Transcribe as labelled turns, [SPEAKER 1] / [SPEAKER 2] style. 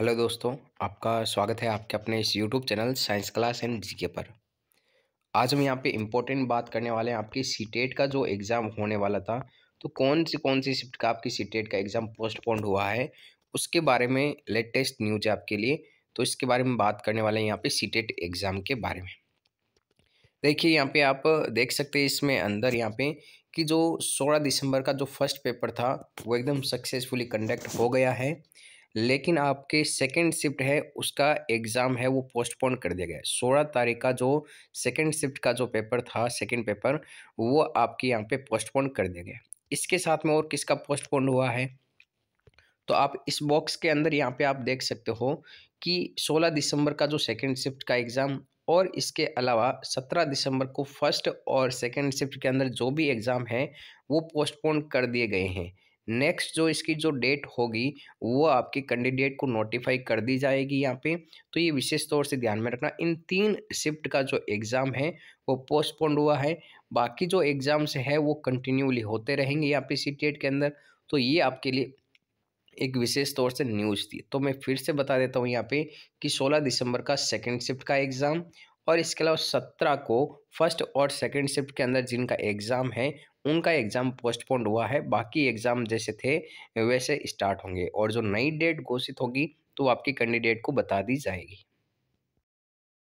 [SPEAKER 1] hello दोस्तों आपका स्वागत है आपके अपने इस YouTube channel science class and GK पर आज हम यहाँ पे इम्पोर्टेंट बात करने वाले हैं आपकी सीटेट e का जो एग्ज़ाम होने वाला था तो कौन सी कौन सी शिफ्ट का आपकी सीटेट e का एग्ज़ाम पोस्टपोन्ड हुआ है उसके बारे में लेटेस्ट न्यूज है आपके लिए तो इसके बारे में बात करने वाले हैं यहाँ पे सी एग्ज़ाम e के बारे में देखिए यहाँ पे आप देख सकते हैं इसमें अंदर यहाँ पे कि जो सोलह दिसंबर का जो फर्स्ट पेपर था वो एकदम सक्सेसफुली कंडक्ट हो गया है लेकिन आपके सेकेंड शिफ्ट है उसका एग्ज़ाम है वो पोस्टपोन कर दिया गया है सोलह तारीख का जो सेकेंड शिफ्ट का जो पेपर था सेकेंड पेपर वो आपके यहाँ पे पोस्टपोन कर दिया गया इसके साथ में और किसका पोस्टपोन हुआ है तो आप इस बॉक्स के अंदर यहाँ पे आप देख सकते हो कि सोलह दिसंबर का जो सेकेंड शिफ्ट का एग्ज़ाम और इसके अलावा सत्रह दिसंबर को फर्स्ट और सेकेंड शिफ्ट के अंदर जो भी एग्ज़ाम है वो पोस्टपोन कर दिए गए हैं नेक्स्ट जो इसकी जो डेट होगी वो आपके कैंडिडेट को नोटिफाई कर दी जाएगी यहाँ पे तो ये विशेष तौर से ध्यान में रखना इन तीन शिफ्ट का जो एग्ज़ाम है वो पोस्टपोन्ड हुआ है बाकी जो एग्ज़ाम्स है वो कंटिन्यूली होते रहेंगे यहाँ पे सी के अंदर तो ये आपके लिए एक विशेष तौर से न्यूज़ थी तो मैं फिर से बता देता हूँ यहाँ पे कि 16 दिसंबर का सेकंड शिफ्ट का एग्ज़ाम और इसके अलावा सत्रह को फर्स्ट और सेकंड शिफ्ट के अंदर जिनका एग्ज़ाम है उनका एग्ज़ाम पोस्टपोन्ड हुआ है बाकी एग्ज़ाम जैसे थे वैसे स्टार्ट होंगे और जो नई डेट घोषित होगी तो आपके कैंडिडेट को बता दी जाएगी